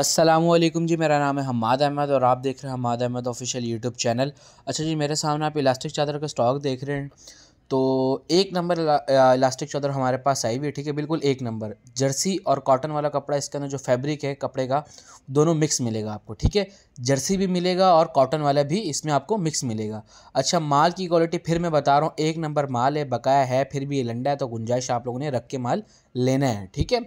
असलम जी मेरा नाम है हमाद अहमद और आप देख रहे हैं Hammad Ahmad official YouTube channel अच्छा जी मेरे सामने आप इलास्टिक चादर का स्टॉक देख रहे हैं तो एक नंबर इलास्टिक चादर हमारे पास आई हुई है ठीक है बिल्कुल एक नंबर जर्सी और कॉटन वाला कपड़ा इसके अंदर जो फैब्रिक है कपड़े का दोनों मिक्स मिलेगा आपको ठीक है जर्सी भी मिलेगा और कॉटन वाला भी इसमें आपको मिक्स मिलेगा अच्छा माल की क्वालिटी फिर मैं बता रहा हूँ एक नंबर माल है बकाया है फिर भी ये लंडा है तो गुंजाइश आप लोगों ने रख के माल लेना है ठीक है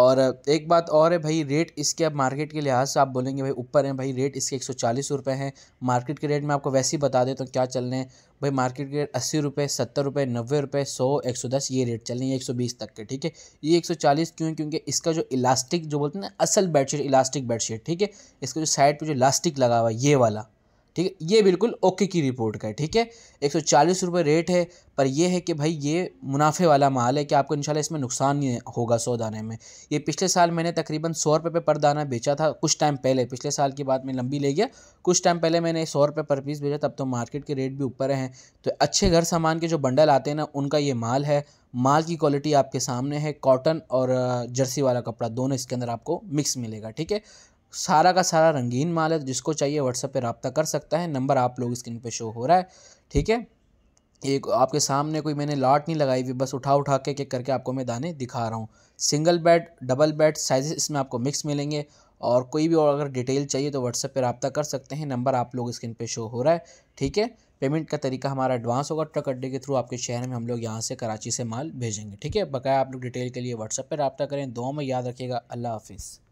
और एक बात और है भाई रेट इसके अब मार्केट के लिहाज से आप बोलेंगे भाई ऊपर हैं भाई रेट इसके एक सौ चालीस रुपये हैं मार्केट के रेट में आपको वैसे ही बता देता तो हूँ क्या चल रहे हैं भाई मार्केट के रेट अस्सी रुपये सत्तर रुपये नब्बे रुपये सौ एक सौ दस ये रेट चल रही है एक सौ बीस तक के ठीक है ये एक सौ चालीस क्यों है क्योंकि इसका जो इलास्टिक जो बोलते हैं ना असल बेडशीट इलास्टिक बेडशीट ठीक है इसका जो साइड पर जो इलास्टिक लगा हुआ है ये वाला ठीक है ये बिल्कुल ओके की रिपोर्ट का है ठीक है एक सौ चालीस रुपये रेट है पर यह है कि भाई ये मुनाफे वाला माल है कि आपको इंशाल्लाह इसमें नुकसान नहीं होगा सौ दाने में ये पिछले साल मैंने तकरीबन सौ रुपये पर दाना बेचा था कुछ टाइम पहले पिछले साल की बात मैं लंबी ले गया कुछ टाइम पहले मैंने सौ रुपये पर पीस बेचा तब तो मार्केट के रेट भी ऊपर हैं तो अच्छे घर सामान के जो बंडल आते हैं ना उनका ये माल है माल की क्वालिटी आपके सामने है कॉटन और जर्सी वाला कपड़ा दोनों इसके अंदर आपको मिक्स मिलेगा ठीक है सारा का सारा रंगीन माल है तो जिसको चाहिए व्हाट्सएप पे रबता कर सकता है नंबर आप लोग स्क्रीन पे शो हो रहा है ठीक है एक आपके सामने कोई मैंने लाट नहीं लगाई हुई बस उठा उठा के किक करके आपको मैं दाने दिखा रहा हूँ single bed double bed sizes इसमें आपको मिक्स मिलेंगे और कोई भी और अगर डिटेल चाहिए तो व्हाट्सएप पर रबता कर सकते हैं नंबर आप लोग स्क्रीन पर शो हो रहा है ठीक है पेमेंट का तरीका हमारा एडवांस होगा ट्रक अड्डे के थ्रू आपके शहर में हम लोग यहाँ से कराची से माल भेजेंगे ठीक है बकाया आप लोग डिटेल के लिए व्हाट्सएप पर रबता करें दो में याद रखिएगा अल्लाह हाफिज़